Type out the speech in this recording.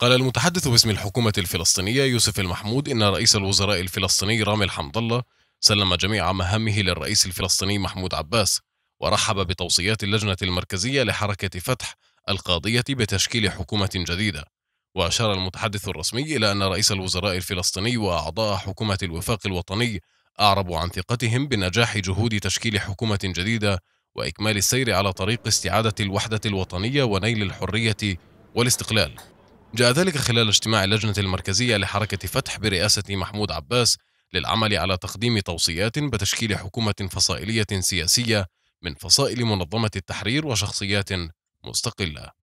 قال المتحدث باسم الحكومة الفلسطينية يوسف المحمود إن رئيس الوزراء الفلسطيني رامي الحمد الله سلم جميع مهامه للرئيس الفلسطيني محمود عباس ورحب بتوصيات اللجنة المركزية لحركة فتح القاضية بتشكيل حكومة جديدة وأشار المتحدث الرسمي إلى أن رئيس الوزراء الفلسطيني وأعضاء حكومة الوفاق الوطني أعربوا عن ثقتهم بنجاح جهود تشكيل حكومة جديدة وإكمال السير على طريق استعادة الوحدة الوطنية ونيل الحرية والاستقلال جاء ذلك خلال اجتماع اللجنة المركزية لحركة فتح برئاسة محمود عباس للعمل على تقديم توصيات بتشكيل حكومة فصائلية سياسية من فصائل منظمة التحرير وشخصيات مستقلة